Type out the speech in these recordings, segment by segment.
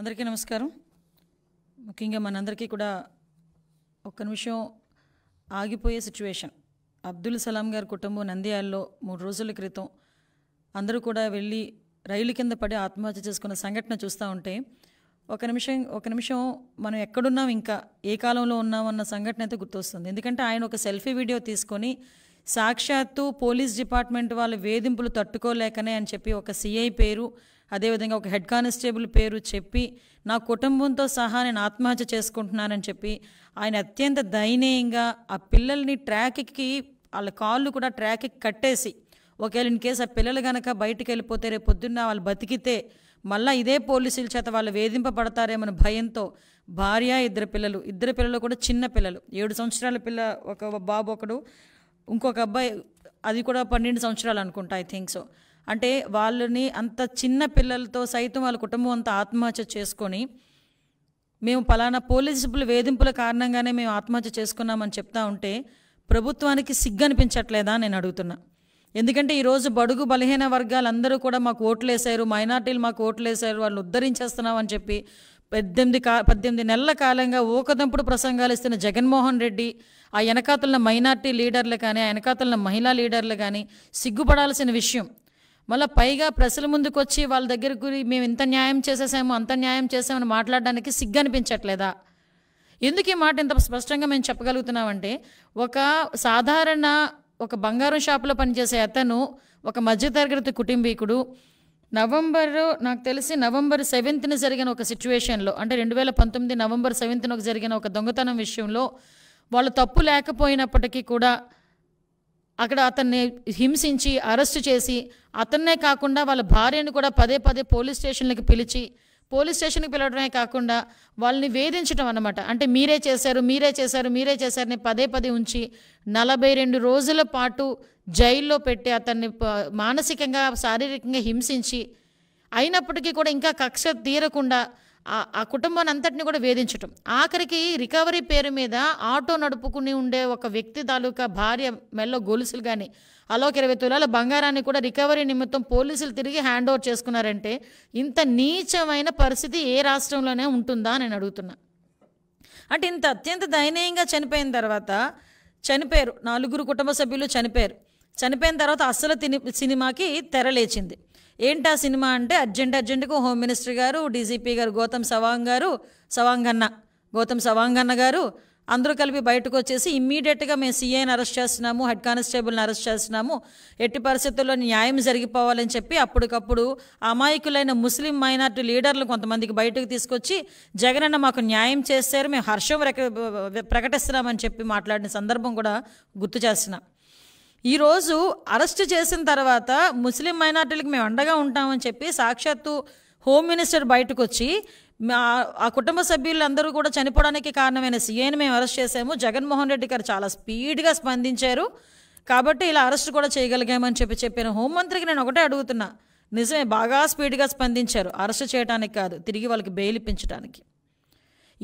అందరికీ నమస్కారం ముఖ్యంగా మనందరికీ కూడా ఒక్క నిమిషం ఆగిపోయే సిచ్యువేషన్ అబ్దుల్ సలాం గారి కుటుంబం నంద్యాలలో మూడు రోజుల క్రితం అందరూ కూడా వెళ్ళి రైలు కింద పడి ఆత్మహత్య చేసుకున్న సంఘటన చూస్తూ ఉంటే ఒక నిమిషం ఒక నిమిషం మనం ఎక్కడున్నాం ఇంకా ఏ కాలంలో ఉన్నామన్న సంఘటన అయితే గుర్తొస్తుంది ఎందుకంటే ఆయన ఒక సెల్ఫీ వీడియో తీసుకొని సాక్షాత్తు పోలీస్ డిపార్ట్మెంట్ వాళ్ళ వేధింపులు తట్టుకోలేకనే అని చెప్పి ఒక సిఐ పేరు అదేవిధంగా ఒక హెడ్ కానిస్టేబుల్ పేరు చెప్పి నా కుటుంబంతో సహా నేను ఆత్మహత్య చేసుకుంటున్నానని చెప్పి ఆయన అత్యంత దయనీయంగా ఆ పిల్లల్ని ట్రాక్కి వాళ్ళ కాళ్ళు కూడా ట్రాక్కి కట్టేసి ఒకవేళ ఇన్ కేసు ఆ పిల్లలు కనుక బయటికి వెళ్ళిపోతే రేపు పొద్దున్న వాళ్ళు బతికితే మళ్ళీ ఇదే పోలీసుల చేత వాళ్ళు వేధింపబడతారేమని భయంతో భార్య ఇద్దరు పిల్లలు ఇద్దరు పిల్లలు కూడా చిన్న పిల్లలు ఏడు సంవత్సరాల పిల్ల ఒక బాబు ఒకడు ఇంకొక అబ్బాయి అది కూడా పన్నెండు సంవత్సరాలు అనుకుంటా ఐ థింక్ సో అంటే వాళ్ళని అంత చిన్న పిల్లలతో సైతం వాళ్ళ కుటుంబం అంతా ఆత్మహత్య చేసుకొని మేము పలానా పోలీసుల వేధింపుల కారణంగానే మేము ఆత్మహత్య చేసుకున్నామని చెప్తా ఉంటే ప్రభుత్వానికి సిగ్గనిపించట్లేదా నేను అడుగుతున్నా ఎందుకంటే ఈరోజు బడుగు బలహీన వర్గాలందరూ కూడా మాకు ఓట్లు వేశారు మైనార్టీలు మాకు ఓట్లు వేశారు వాళ్ళు అని చెప్పి పద్దెనిమిది కా పద్దెనిమిది నెలల కాలంగా ఊకదంపుడు ప్రసంగాలు ఇస్తున్న జగన్మోహన్ రెడ్డి ఆ వెనకాతలన మైనార్టీ లీడర్లు కానీ ఆ వెనకాతలన మహిళా లీడర్లు కానీ సిగ్గుపడాల్సిన విషయం మళ్ళీ పైగా ప్రజల ముందుకు వచ్చి వాళ్ళ దగ్గర గురి మేము ఇంత న్యాయం చేసేసాము అంత న్యాయం చేసామని మాట్లాడడానికి సిగ్గు అనిపించట్లేదా ఎందుకు ఈ మాట ఇంత స్పష్టంగా మేము చెప్పగలుగుతున్నామంటే ఒక సాధారణ ఒక బంగారం షాపులో పనిచేసే అతను ఒక మధ్యతరగతి కుటుంబీకుడు నవంబరు నాకు తెలిసి నవంబర్ సెవెంత్న జరిగిన ఒక సిచ్యువేషన్లో అంటే రెండు వేల పంతొమ్మిది నవంబర్ సెవెంత్న ఒక జరిగిన ఒక దొంగతనం విషయంలో వాళ్ళు తప్పు లేకపోయినప్పటికీ కూడా అక్కడ అతన్ని హింసించి అరెస్ట్ చేసి అతన్నే కాకుండా వాళ్ళ భార్యను కూడా పదే పదే పోలీస్ స్టేషన్లకు పిలిచి పోలీస్ స్టేషన్కి పిలవడమే కాకుండా వాళ్ళని వేధించడం అన్నమాట అంటే మీరే చేశారు మీరే చేశారు మీరే చేశారని పదే పదే ఉంచి నలభై రెండు రోజుల పాటు జైల్లో పెట్టి అతన్ని మానసికంగా శారీరకంగా హింసించి అయినప్పటికీ కూడా ఇంకా కక్ష తీరకుండా ఆ కుటుంబాన్ని అంతటిని కూడా వేధించటం ఆఖరికి రికవరీ పేరు మీద ఆటో నడుపుకుని ఉండే ఒక వ్యక్తి తాలూకా భార్య మెల్లో గొలుసులు కానీ అలోక ఇరవై తులాల బంగారాన్ని కూడా రికవరీ నిమిత్తం పోలీసులు తిరిగి హ్యాండ్ ఓవర్ చేసుకున్నారంటే ఇంత నీచమైన పరిస్థితి ఏ రాష్ట్రంలోనే ఉంటుందా నేను అడుగుతున్నా అంటే ఇంత అత్యంత దయనీయంగా చనిపోయిన తర్వాత చనిపోయారు నలుగురు కుటుంబ సభ్యులు చనిపోయారు చనిపోయిన తర్వాత అస్సలు సినిమాకి తెరలేచింది ఏంటా సినిమా అంటే అర్జెంట్ అర్జెంటుగా హోమ్ మినిస్టర్ గారు డీజీపీ గారు గౌతమ్ సవాంగ్ గారు సవాంగన్న గౌతమ్ సవాంగన్న గారు అందరూ కలిపి బయటకు వచ్చేసి ఇమ్మీడియట్గా మేము సీఐని అరెస్ట్ చేస్తున్నాము హెడ్ కానిస్టేబుల్ని అరెస్ట్ చేస్తున్నాము ఎట్టి పరిస్థితుల్లో న్యాయం జరిగిపోవాలని చెప్పి అప్పటికప్పుడు అమాయకులైన ముస్లిం మైనార్టీ లీడర్లు కొంతమందికి బయటకు తీసుకొచ్చి జగనన్న మాకు న్యాయం చేస్తారు మేము హర్షం ప్రకటిస్తున్నామని చెప్పి మాట్లాడిన సందర్భం కూడా గుర్తు చేస్తున్నాం ఈరోజు అరెస్ట్ చేసిన తర్వాత ముస్లిం మైనార్టీలకు మేము అండగా ఉంటామని చెప్పి సాక్షాత్తు హోమ్ మినిస్టర్ బయటకు వచ్చి ఆ కుటుంబ సభ్యులందరూ కూడా చనిపోవడానికి కారణమైన సీఏని మేము అరెస్ట్ చేసాము జగన్మోహన్ రెడ్డి గారు చాలా స్పీడ్గా స్పందించారు కాబట్టి ఇలా అరెస్ట్ కూడా చేయగలిగామని చెప్పి చెప్పాను హోంమంత్రికి నేను ఒకటే అడుగుతున్నా నిజమే బాగా స్పీడ్గా స్పందించారు అరెస్ట్ చేయడానికి కాదు తిరిగి వాళ్ళకి బెయిల్ ఇప్పించడానికి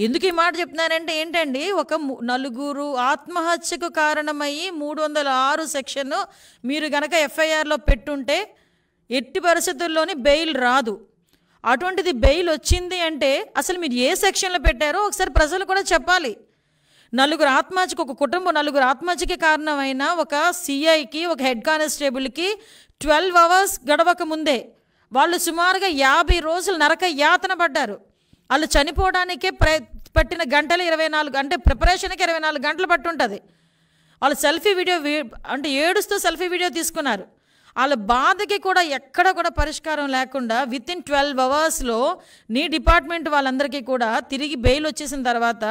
ఎందుకు ఈ మాట చెప్తున్నారంటే ఏంటండి ఒక నలుగురు ఆత్మహత్యకు కారణమయ్యి మూడు వందల ఆరు సెక్షన్ మీరు గనక ఎఫ్ఐఆర్లో పెట్టుంటే ఎట్టి పరిస్థితుల్లోని బెయిల్ రాదు అటువంటిది బెయిల్ వచ్చింది అంటే అసలు మీరు ఏ సెక్షన్లో పెట్టారో ఒకసారి ప్రజలు కూడా చెప్పాలి నలుగురు ఆత్మహత్యకు ఒక కుటుంబం నలుగురు ఆత్మహత్యకి కారణమైన ఒక సిఐకి ఒక హెడ్ కానిస్టేబుల్కి ట్వెల్వ్ అవర్స్ గడవక ముందే వాళ్ళు సుమారుగా యాభై రోజులు నరక యాతన పడ్డారు వాళ్ళు చనిపోవడానికే ప్ర పట్టిన గంటలు ఇరవై నాలుగు అంటే ప్రిపరేషన్కి ఇరవై నాలుగు గంటలు పట్టుంటుంది వాళ్ళు సెల్ఫీ వీడియో అంటే ఏడుస్తూ సెల్ఫీ వీడియో తీసుకున్నారు వాళ్ళ బాధకి కూడా ఎక్కడ కూడా పరిష్కారం లేకుండా విత్ ఇన్ ట్వెల్వ్ అవర్స్లో నీ డిపార్ట్మెంట్ వాళ్ళందరికీ కూడా తిరిగి బెయిల్ వచ్చేసిన తర్వాత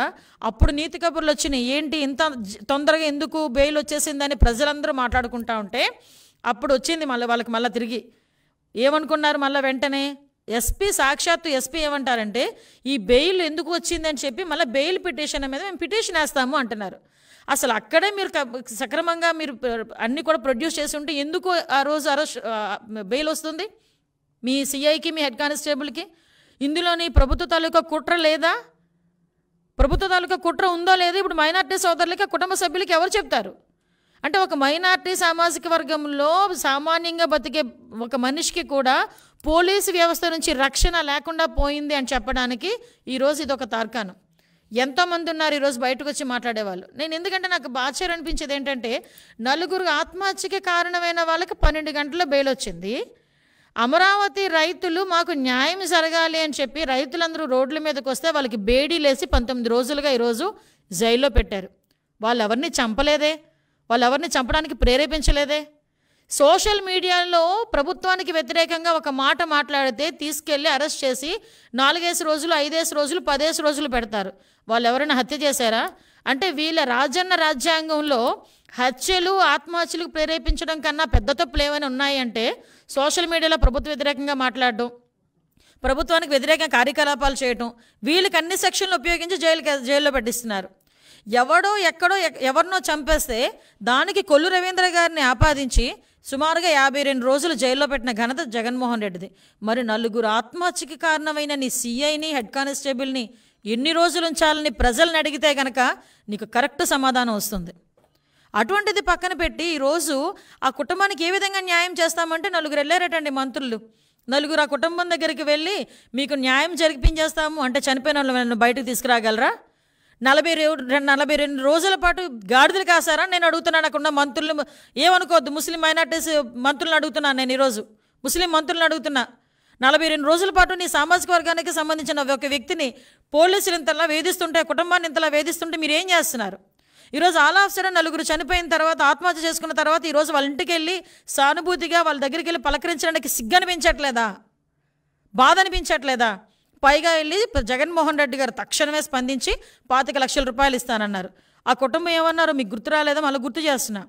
అప్పుడు నీతి కబుర్లు వచ్చినాయి ఏంటి ఇంత తొందరగా ఎందుకు బెయిల్ వచ్చేసిందని ప్రజలందరూ మాట్లాడుకుంటా ఉంటే అప్పుడు వచ్చింది మళ్ళీ వాళ్ళకి మళ్ళీ తిరిగి ఏమనుకున్నారు మళ్ళీ వెంటనే ఎస్పీ సాక్షాత్తు ఎస్పీ ఏమంటారంటే ఈ బెయిల్ ఎందుకు వచ్చిందని చెప్పి మళ్ళీ బెయిల్ పిటిషన్ మీద మేము పిటిషన్ వేస్తాము అంటున్నారు అసలు అక్కడే మీరు సక్రమంగా మీరు అన్నీ కూడా ప్రొడ్యూస్ చేసి ఉంటే ఎందుకు ఆ రోజు అరెస్ట్ బెయిల్ వస్తుంది మీ సిఐకి మీ హెడ్ కానిస్టేబుల్కి ఇందులోని ప్రభుత్వ తాలూకా కుట్ర లేదా ప్రభుత్వ తాలూకా కుట్ర ఉందో లేదో ఇప్పుడు మైనార్టీ సోదరులకి కుటుంబ సభ్యులకి ఎవరు చెప్తారు అంటే ఒక మైనార్టీ సామాజిక వర్గంలో సామాన్యంగా బతికే ఒక మనిషికి కూడా పోలీసు వ్యవస్థ నుంచి రక్షణ లేకుండా పోయింది అని చెప్పడానికి ఈరోజు ఇది ఒక తార్కాణం ఎంతోమంది ఉన్నారు ఈరోజు బయటకు వచ్చి మాట్లాడేవాళ్ళు నేను ఎందుకంటే నాకు బాధ్యత అనిపించేది ఏంటంటే నలుగురు ఆత్మహత్యకి కారణమైన వాళ్ళకి పన్నెండు గంటల బెయిల్ వచ్చింది అమరావతి రైతులు మాకు న్యాయం జరగాలి అని చెప్పి రైతులందరూ రోడ్ల మీదకి వస్తే వాళ్ళకి బేడీ లేసి పంతొమ్మిది రోజులుగా ఈరోజు జైల్లో పెట్టారు వాళ్ళు ఎవరిని చంపలేదే వాళ్ళు ఎవరిని చంపడానికి ప్రేరేపించలేదే సోషల్ మీడియాలో ప్రభుత్వానికి వ్యతిరేకంగా ఒక మాట మాట్లాడితే తీసుకెళ్ళి అరెస్ట్ చేసి నాలుగేసి రోజులు ఐదేసి రోజులు పదేసి రోజులు పెడతారు వాళ్ళు ఎవరైనా హత్య చేశారా అంటే వీళ్ళ రాజన్న రాజ్యాంగంలో హత్యలు ఆత్మహత్యలు ప్రేరేపించడం కన్నా పెద్ద తప్పులు ఏమైనా ఉన్నాయంటే సోషల్ మీడియాలో ప్రభుత్వ వ్యతిరేకంగా మాట్లాడడం ప్రభుత్వానికి వ్యతిరేక కార్యకలాపాలు చేయటం వీళ్ళకి అన్ని సెక్షన్లు ఉపయోగించి జైలు జైల్లో పెట్టిస్తున్నారు ఎవడో ఎక్కడో ఎవరినో చంపేస్తే దానికి కొల్లు రవీంద్ర గారిని ఆపాదించి సుమారుగా యాభై రెండు రోజులు జైల్లో పెట్టిన ఘనత జగన్మోహన్ రెడ్డిది మరి నలుగురు ఆత్మహత్యకి కారణమైన నీ సీఐని హెడ్ కానిస్టేబుల్ని ఎన్ని రోజులు ఉంచాలని ప్రజలను అడిగితే గనక నీకు కరెక్ట్ సమాధానం వస్తుంది అటువంటిది పక్కన పెట్టి ఈరోజు ఆ కుటుంబానికి ఏ విధంగా న్యాయం చేస్తామంటే నలుగురు వెళ్ళారటండి మంత్రులు నలుగురు ఆ కుటుంబం దగ్గరికి వెళ్ళి మీకు న్యాయం జరిపించేస్తాము అంటే చనిపోయిన వాళ్ళని బయటకు తీసుకురాగలరా నలభై రెండు నలభై రెండు రోజుల పాటు గాడిదలు కాసారా నేను అడుగుతున్నాను అక్కడ మంత్రులు ఏమనుకోవద్దు ముస్లిం మైనార్టీస్ మంత్రులను అడుగుతున్నాను నేను ఈరోజు ముస్లిం మంత్రులను అడుగుతున్నా నలభై రెండు రోజుల పాటు నీ సామాజిక వర్గానికి సంబంధించిన ఒక వ్యక్తిని పోలీసులు ఇంతలా వేధిస్తుంటే కుటుంబాన్ని ఇంతలా వేధిస్తుంటే మీరు ఏం చేస్తున్నారు ఈరోజు ఆల్ ఆఫ్ సడన్ నలుగురు చనిపోయిన తర్వాత ఆత్మహత్య చేసుకున్న తర్వాత ఈరోజు వాళ్ళ ఇంటికి వెళ్ళి సానుభూతిగా వాళ్ళ దగ్గరికి వెళ్ళి పలకరించడానికి సిగ్గనిపించట్లేదా బాధ అనిపించట్లేదా పైగా వెళ్ళి జగన్మోహన్ రెడ్డి గారు తక్షణమే స్పందించి పాతిక లక్షల రూపాయలు ఇస్తానన్నారు ఆ కుటుంబం ఏమన్నారు మీకు గుర్తు రాలేదో మళ్ళీ గుర్తు చేస్తున్నా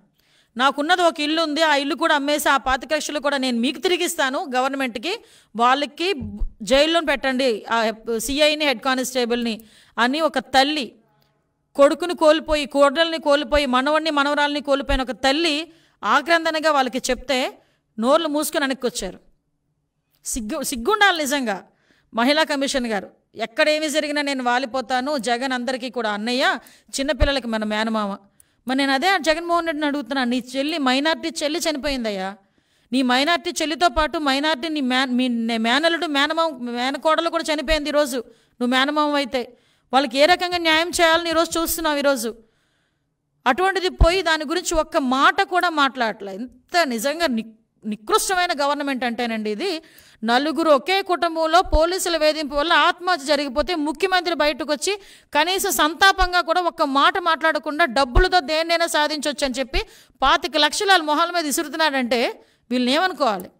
నాకున్నది ఒక ఇల్లు ఉంది ఆ ఇల్లు కూడా అమ్మేసి ఆ పాతిక లక్షలు కూడా నేను మీకు తిరిగిస్తాను గవర్నమెంట్కి వాళ్ళకి జైల్లో పెట్టండి ఆ సిఐని హెడ్ కానిస్టేబుల్ని అని ఒక తల్లి కొడుకుని కోల్పోయి కోడల్ని కోల్పోయి మనవడిని మనవరాల్ని కోల్పోయిన ఒక తల్లి ఆక్రందనగా వాళ్ళకి చెప్తే నోర్లు మూసుకొని వెనక్కి వచ్చారు సిగ్గు సిగ్గుండాలి నిజంగా మహిళా కమిషన్ గారు ఎక్కడేమి జరిగినా నేను వాలిపోతాను జగన్ అందరికీ కూడా అన్నయ్య చిన్నపిల్లలకి మన మేనమామ మరి నేను అదే జగన్మోహన్ రెడ్డిని అడుగుతున్నాను నీ చెల్లి మైనార్టీ చెల్లి చనిపోయిందయ్యా నీ మైనార్టీ చెల్లితో పాటు మైనార్టీ నీ మే మీ మేనలుడు మేనమామ మేనకోడలు కూడా చనిపోయింది ఈరోజు నువ్వు మేనమామ అయితే వాళ్ళకి ఏ రకంగా న్యాయం చేయాలని ఈరోజు చూస్తున్నావు ఈరోజు అటువంటిది పోయి దాని గురించి ఒక్క మాట కూడా మాట్లాడలే ఎంత నిజంగా నికృష్టమైన గవర్నమెంట్ అంటేనండి ఇది నలుగురు ఒకే కుటుంబంలో పోలీసుల వేధింపు వల్ల ఆత్మహత్య జరిగిపోతే ముఖ్యమంత్రి బయటకు వచ్చి కనీసం సంతాపంగా కూడా ఒక్క మాట మాట్లాడకుండా డబ్బులతో దేన్నైనా సాధించవచ్చు అని చెప్పి పాతిక లక్షల మొహాల మీద ఇసురుతున్నాడంటే వీళ్ళని ఏమనుకోవాలి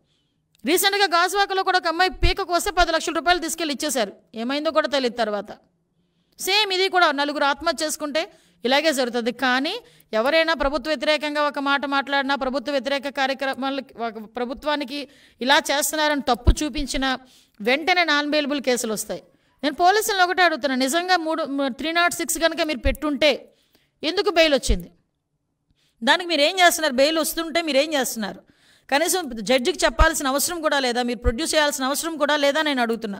రీసెంట్గా గాజువాకలో కూడా ఒక అమ్మాయి పీకకు వస్తే పది లక్షల రూపాయలు తీసుకెళ్ళి ఇచ్చేశారు ఏమైందో కూడా తెలియదు తర్వాత సేమ్ ఇది కూడా నలుగురు ఆత్మహత్య చేసుకుంటే ఇలాగే జరుగుతుంది కానీ ఎవరైనా ప్రభుత్వ వ్యతిరేకంగా ఒక మాట మాట్లాడినా ప్రభుత్వ వ్యతిరేక కార్యక్రమాలు ప్రభుత్వానికి ఇలా చేస్తున్నారని తప్పు చూపించిన వెంటనే నాన్ బెయిలబుల్ కేసులు వస్తాయి నేను పోలీసులను ఒకటే అడుగుతున్నాను నిజంగా మూడు త్రీ నాట్ సిక్స్ కనుక మీరు పెట్టుంటే ఎందుకు బెయిల్ వచ్చింది దానికి మీరు ఏం చేస్తున్నారు బెయిల్ వస్తుంటే మీరు ఏం చేస్తున్నారు కనీసం జడ్జికి చెప్పాల్సిన అవసరం కూడా లేదా మీరు ప్రొడ్యూస్ చేయాల్సిన అవసరం కూడా లేదా నేను అడుగుతున్నా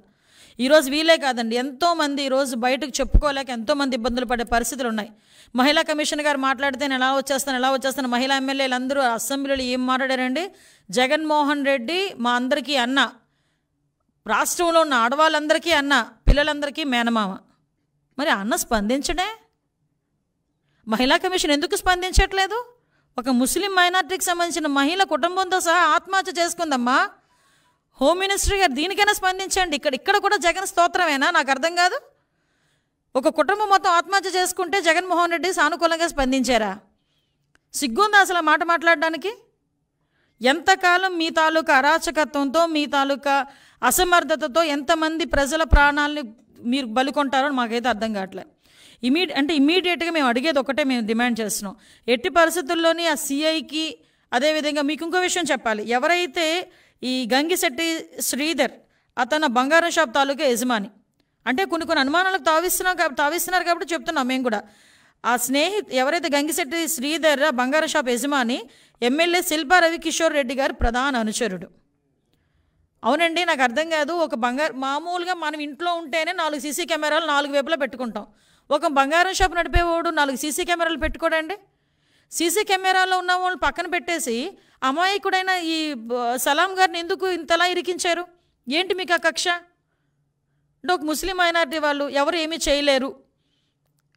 ఈరోజు వీలే కాదండి ఎంతోమంది ఈరోజు బయటకు చెప్పుకోలేక ఎంతోమంది ఇబ్బందులు పడే పరిస్థితులు ఉన్నాయి మహిళా కమిషన్ గారు మాట్లాడితే నేను ఎలా వచ్చేస్తాను ఎలా వచ్చేస్తాను మహిళా ఎమ్మెల్యేలు అందరూ అసెంబ్లీలో ఏం మాట్లాడారండి జగన్మోహన్ రెడ్డి మా అందరికీ అన్న రాష్ట్రంలో ఉన్న ఆడవాళ్ళందరికీ అన్న పిల్లలందరికీ మేనమామ మరి అన్న స్పందించడే మహిళా కమిషన్ ఎందుకు స్పందించట్లేదు ఒక ముస్లిం మైనార్టీకి సంబంధించిన మహిళ కుటుంబంతో సహా ఆత్మహత్య చేసుకుందమ్మా హోమ్ మినిస్టర్ గారు దీనికైనా స్పందించండి ఇక్కడ ఇక్కడ కూడా జగన్ స్తోత్రమేనా నాకు అర్థం కాదు ఒక కుటుంబం మొత్తం ఆత్మహత్య చేసుకుంటే జగన్మోహన్ రెడ్డి సానుకూలంగా స్పందించారా సిగ్గుందా అసలు మాట మాట్లాడడానికి ఎంతకాలం మీ తాలూకా అరాచకత్వంతో మీ తాలూకా అసమర్థతతో ఎంతమంది ప్రజల ప్రాణాలని మీరు బలుకొంటారో మాకైతే అర్థం కావట్లేదు ఇమీడి అంటే ఇమీడియట్గా మేము అడిగేది ఒకటే మేము డిమాండ్ చేస్తున్నాం ఎట్టి పరిస్థితుల్లోని ఆ సిఐకి అదేవిధంగా మీకు ఇంకో విషయం చెప్పాలి ఎవరైతే ఈ గంగిశెట్టి శ్రీధర్ అతను బంగారం షాప్ తాలూకా యజమాని అంటే కొన్ని కొన్ని అనుమానాలకు తావిస్తున్నాం కాబట్టి తావిస్తున్నారు కాబట్టి చెప్తున్నాం మేము కూడా ఆ స్నేహితు ఎవరైతే గంగిశెట్టి శ్రీధర్ బంగారం షాప్ యజమాని ఎమ్మెల్యే శిల్పా రవి కిషోర్ రెడ్డి గారు ప్రధాన అనుచరుడు అవునండి నాకు అర్థం కాదు ఒక బంగారు మామూలుగా మనం ఇంట్లో ఉంటేనే నాలుగు సీసీ కెమెరాలు నాలుగు వైపులా పెట్టుకుంటాం ఒక బంగారం షాప్ నడిపేవాడు నాలుగు సీసీ కెమెరాలు పెట్టుకోడండి సీసీ కెమెరాలో ఉన్న వాళ్ళు పక్కన పెట్టేసి అమాయకుడైన ఈ సలాం గారిని ఎందుకు ఇంతలా ఇరికించారు ఏంటి మీకు ఆ కక్ష అంటే ఒక ముస్లిం మైనార్టీ వాళ్ళు ఎవరు ఏమీ చేయలేరు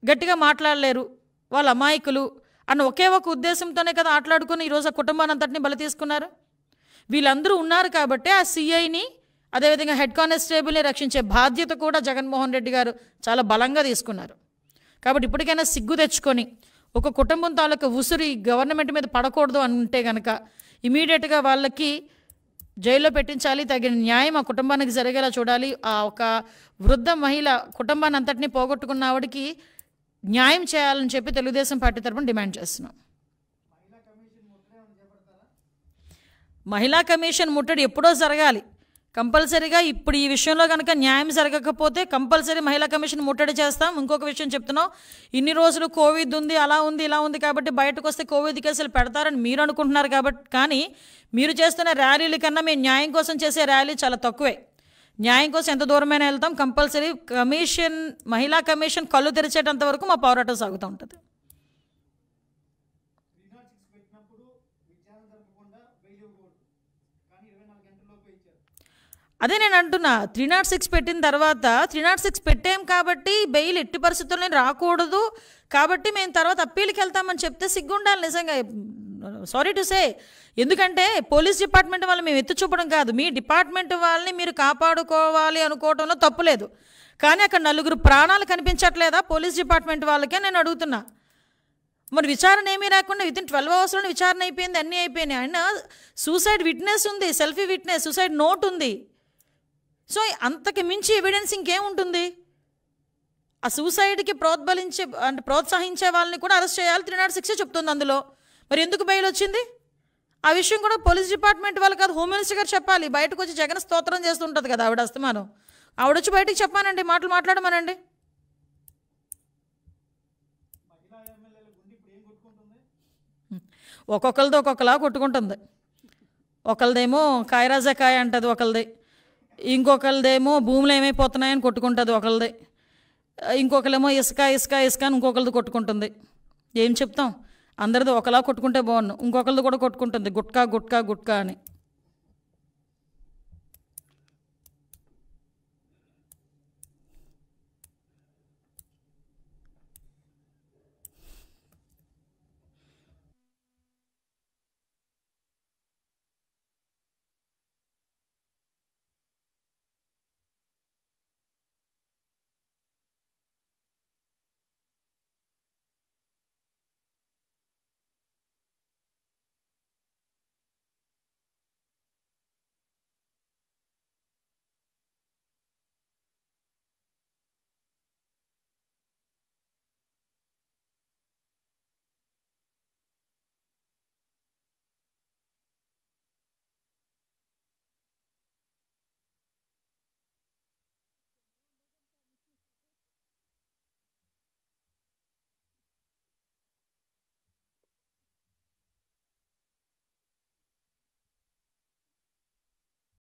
గట్టిగా మాట్లాడలేరు వాళ్ళ అమాయకులు అన్న ఒకే ఒక ఉద్దేశంతోనే కదా ఆటలాడుకుని ఈరోజు ఆ కుటుంబాన్ని అంతటిని బలి తీసుకున్నారు వీళ్ళందరూ ఉన్నారు కాబట్టి ఆ సిఐని అదేవిధంగా హెడ్ కానిస్టేబుల్ని రక్షించే బాధ్యత కూడా జగన్మోహన్ రెడ్డి గారు చాలా బలంగా తీసుకున్నారు కాబట్టి ఇప్పటికైనా సిగ్గు తెచ్చుకొని ఒక కుటుంబం తాలూకా ఉసిరి గవర్నమెంట్ మీద పడకూడదు అంటే కనుక ఇమీడియట్గా వాళ్ళకి జైల్లో పెట్టించాలి తగిన న్యాయం ఆ కుటుంబానికి జరిగేలా చూడాలి ఆ ఒక వృద్ధ మహిళ కుటుంబాన్ని అంతటినీ పోగొట్టుకున్న ఆవిడకి న్యాయం చేయాలని చెప్పి తెలుగుదేశం పార్టీ తరఫున డిమాండ్ చేస్తున్నాం మహిళా కమిషన్ ముట్టడి ఎప్పుడో జరగాలి కంపల్సరీగా ఇప్పుడు ఈ విషయంలో కనుక న్యాయం జరగకపోతే కంపల్సరీ మహిళా కమిషన్ ముట్టడి చేస్తాం ఇంకొక విషయం చెప్తున్నాం ఇన్ని రోజులు కోవిడ్ ఉంది అలా ఉంది ఇలా ఉంది కాబట్టి బయటకు వస్తే కోవిడ్ కేసులు పెడతారని మీరు అనుకుంటున్నారు కాబట్టి కానీ మీరు చేస్తున్న ర్యాలీల కన్నా మేము న్యాయం కోసం చేసే ర్యాలీ చాలా తక్కువే న్యాయం కోసం ఎంత దూరమైనా వెళ్తాం కంపల్సరీ కమిషన్ మహిళా కమిషన్ కళ్ళు తెరిచేటంత వరకు మా పోరాటం సాగుతూ ఉంటుంది అదే నేను అంటున్నా త్రీ నాట్ సిక్స్ పెట్టిన తర్వాత త్రీ నాట్ సిక్స్ పెట్టాం కాబట్టి బెయిల్ ఎట్టి పరిస్థితుల్లో రాకూడదు కాబట్టి మేము తర్వాత అప్పీల్కి వెళ్తామని చెప్తే సిగ్గుండాలి నిజంగా సారీ టు సే ఎందుకంటే పోలీస్ డిపార్ట్మెంట్ వాళ్ళు మేము ఎత్తు చూపడం కాదు మీ డిపార్ట్మెంట్ వాళ్ళని మీరు కాపాడుకోవాలి అనుకోవడంలో తప్పులేదు కానీ అక్కడ నలుగురు ప్రాణాలు కనిపించట్లేదా పోలీస్ డిపార్ట్మెంట్ వాళ్ళకే నేను అడుగుతున్నా మరి విచారణ ఏమీ రాకుండా విత్ ఇన్ ట్వెల్వ్ అవర్స్లోనే విచారణ అయిపోయింది అన్నీ అయిపోయినాయి అయినా సూసైడ్ విట్నెస్ ఉంది సెల్ఫీ విట్నెస్ సూసైడ్ నోట్ ఉంది సో అంతకు మించి ఎవిడెన్స్ ఇంకేముంటుంది ఆ సూసైడ్కి ప్రోత్బలించే అంటే ప్రోత్సహించే వాళ్ళని కూడా అరెస్ట్ చేయాలి త్రీ నాట్ చెప్తుంది అందులో మరి ఎందుకు బయలు వచ్చింది ఆ విషయం కూడా పోలీస్ డిపార్ట్మెంట్ వాళ్ళు కాదు హోమ్ మినిస్టర్ గారు చెప్పాలి బయటకు వచ్చి జగన్ స్తోత్రం చేస్తుంటుంది కదా ఆవిడ అస్తమానం ఆవిడొచ్చి బయటకు చెప్పానండి మాటలు మాట్లాడమనండి ఒక్కొక్కరిది ఒక్కొక్కలా కొట్టుకుంటుంది ఒకరిదేమో కాయరాజా కాయ అంటుంది ఒకరిది ఇంకొకరిదేమో భూములు ఏమైపోతున్నాయని కొట్టుకుంటుంది ఒకరిది ఇంకొకరేమో ఇసుక ఇసుక ఇసుక అని ఇంకొకరిది కొట్టుకుంటుంది ఏం చెప్తాం అందరిది ఒకలా కొట్టుకుంటే బాగున్నాం ఇంకొకరిది కూడా కొట్టుకుంటుంది గుట్కా గుట్కా గుట్కా అని